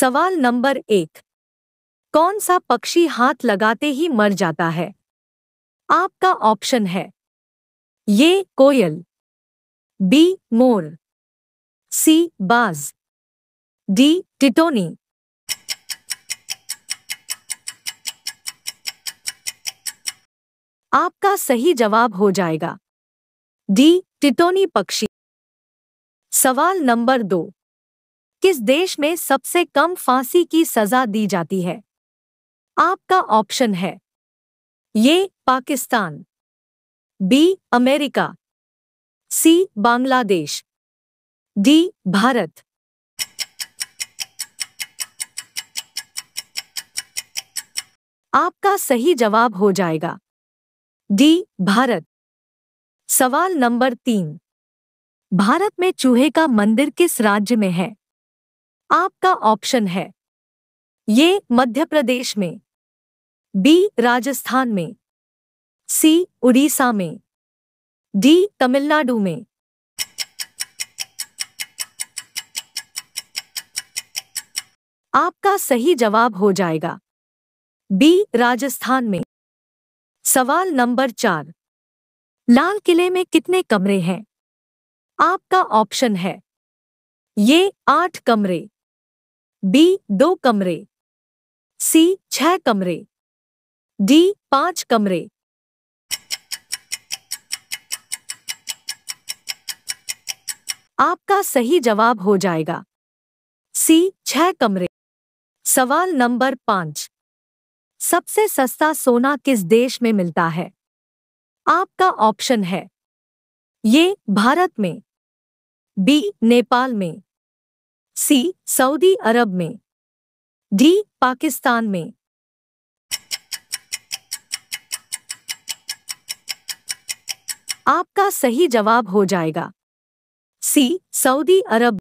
सवाल नंबर एक कौन सा पक्षी हाथ लगाते ही मर जाता है आपका ऑप्शन है ये कोयल बी मोर सी बाज डी टिटोनी आपका सही जवाब हो जाएगा डी टिटोनी पक्षी सवाल नंबर दो किस देश में सबसे कम फांसी की सजा दी जाती है आपका ऑप्शन है ये Pakistan B America C Bangladesh D Bharat आपका सही जवाब हो जाएगा डी भारत सवाल नंबर तीन भारत में चूहे का मंदिर किस राज्य में है आपका ऑप्शन है ये मध्य प्रदेश में बी राजस्थान में सी उड़ीसा में डी तमिलनाडु में आपका सही जवाब हो जाएगा बी राजस्थान में सवाल नंबर चार लाल किले में कितने कमरे हैं आपका ऑप्शन है ये आठ कमरे बी दो कमरे सी छह कमरे डी पांच कमरे आपका सही जवाब हो जाएगा सी छह कमरे सवाल नंबर पांच सबसे सस्ता सोना किस देश में मिलता है आपका ऑप्शन है ये भारत में बी नेपाल में सी सऊदी अरब में डी पाकिस्तान में आपका सही जवाब हो जाएगा सी सऊदी अरब